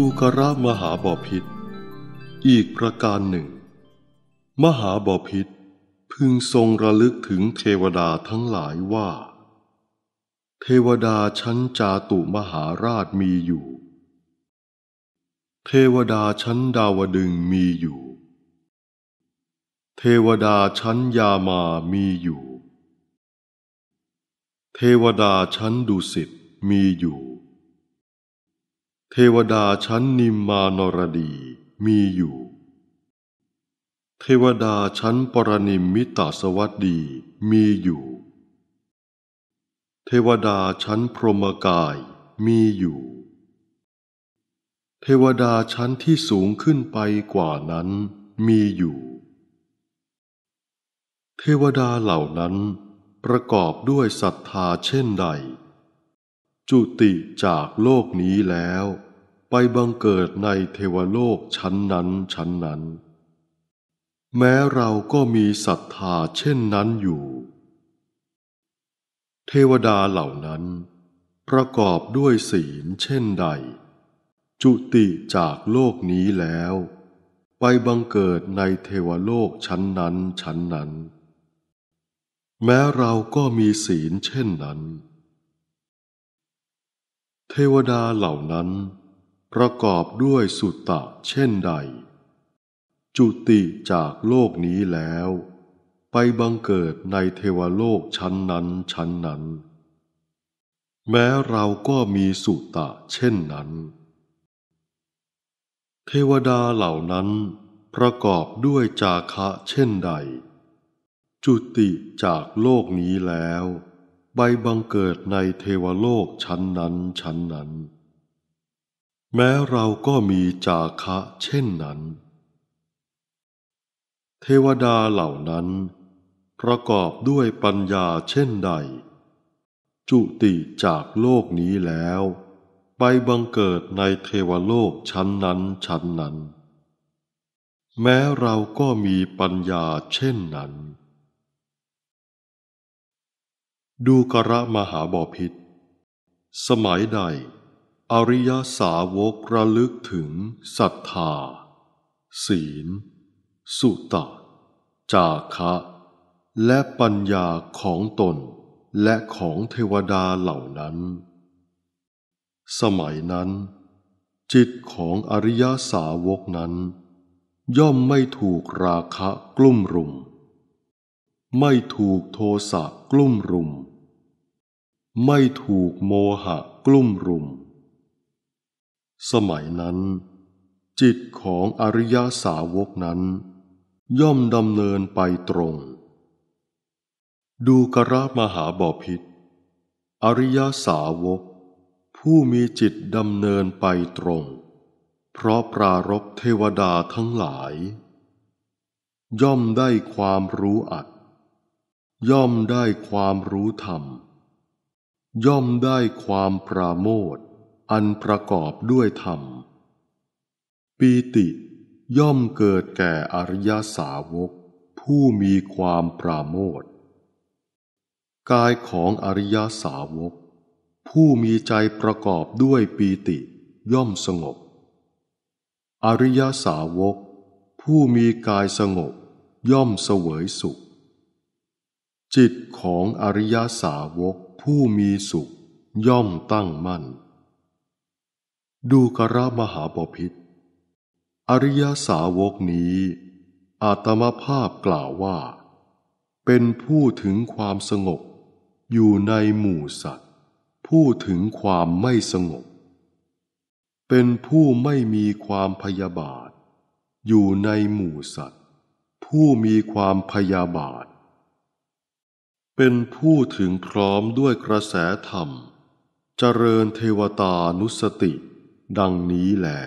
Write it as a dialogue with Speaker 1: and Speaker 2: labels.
Speaker 1: ดูกระมหาบอพิษ อีกประการหนึ่ง มหาบอพิษพึงทรงระลึกถึงเทวดาทั้งหลายว่า เทวดาชั้นจาตุมหาราชมีอยู่ เทวดาชั้นดาวดึงมีอยู่ เทวดาชั้นยามามีอยู่ เทวดาชั้นดุสิตมีอยู่เทวดาชั้นนิมมานรดีมีอยู่ เทวดาชั้นปรนิมมิตาสวัสดีมีอยู่ เทวดา ชั้น พรหมกายมีอยู่ เทวดาชั้นที่สูงขึ้นไปกว่านั้นมีอยู่ เทวดาเหล่านั้นประกอบด้วยศรัทธาเช่นใดจุติจากโลกนี้แล้ว ไปบังเกิดในเทวโลกชั้นนั้นชั้นนั้น แม้เราก็มีศรัทธาเช่นนั้นอยู่ เทวดาเหล่านั้น ประกอบด้วยศีลเช่นใด จุติจากโลกนี้แล้ว ไปบังเกิดในเทวโลกชั้นนั้นชั้นนั้น แม้เราก็มีศีลเช่นนั้นทวดาเหล่านั้น ประกอบด้วยสุตตะเช่นใด จุติจากโลกนี้แล้ว ไปบังเกิดในเทวโลกชั้นนั้นชั้นนั้น แม้เราก็มีสุตตะเช่นนั้น เทวดาเหล่านั้นประกอบด้วยจาคะเช่นใด จุติจากโลกนี้แล้วไปบังเกิดในเทวโลกชั้นนั้นชั้นนั้น แม้เราก็มีจาคะเช่นนั้น เทวดาเหล่านั้น ประกอบด้วยปัญญาเช่นใด จุติจากโลกนี้แล้ว ไปบังเกิดในเทวโลกชั้นนั้นชั้นนั้น แม้เราก็มีปัญญาเช่นนั้นดูกระมหาบอพิษสมัยใด อริยสาวกระลึกถึงศรัทธา ศีล สุตะ จาคะ และปัญญาของตนและของเทวดาเหล่านั้น สมัยนั้น จิตของอริยสาวกนั้น ย่อมไม่ถูกราคะกลุ่มรุมไม่ถูกโทสะกลุ่มรุม ไม่ถูกโมหะกลุ่มรุม สมัยนั้น จิตของอริยสาวกนั้น ย่อมดำเนินไปตรง ดูกรามหาบอพิษอริยสาวก ผู้มีจิตดำเนินไปตรง เพราะปรารบเทวดาทั้งหลาย ย่อมได้ความรู้อัดย่อมได้ความรู้ธรรม ย่อมได้ความปราโมทอันประกอบด้วยธรรม ปีติ ย่อมเกิดแก่อริยสาวก ผู้มีความปราโมทกายของอริยสาวก ผู้มีใจประกอบด้วยปีติ ย่อมสงบ อริยสาวก ผู้มีกายสงบย่อมเสวยสุขจิตของอริยสาวกผู้มีสุขย่อมตั้งมั่น ดูกระมหาปพิธอริยสาวกนี้ อาตมภาพกล่าวว่า เป็นผู้ถึงความสงบอยู่ในหมู่สัตว์ ผู้ถึงความไม่สงบเป็นผู้ไม่มีความพยาบาท อยู่ในหมู่สัตว์ ผู้มีความพยาบาทเป็นผู้ถึงพร้อมด้วยกระแสธรรม เจริญเทวตานุสติดังนี้แหละ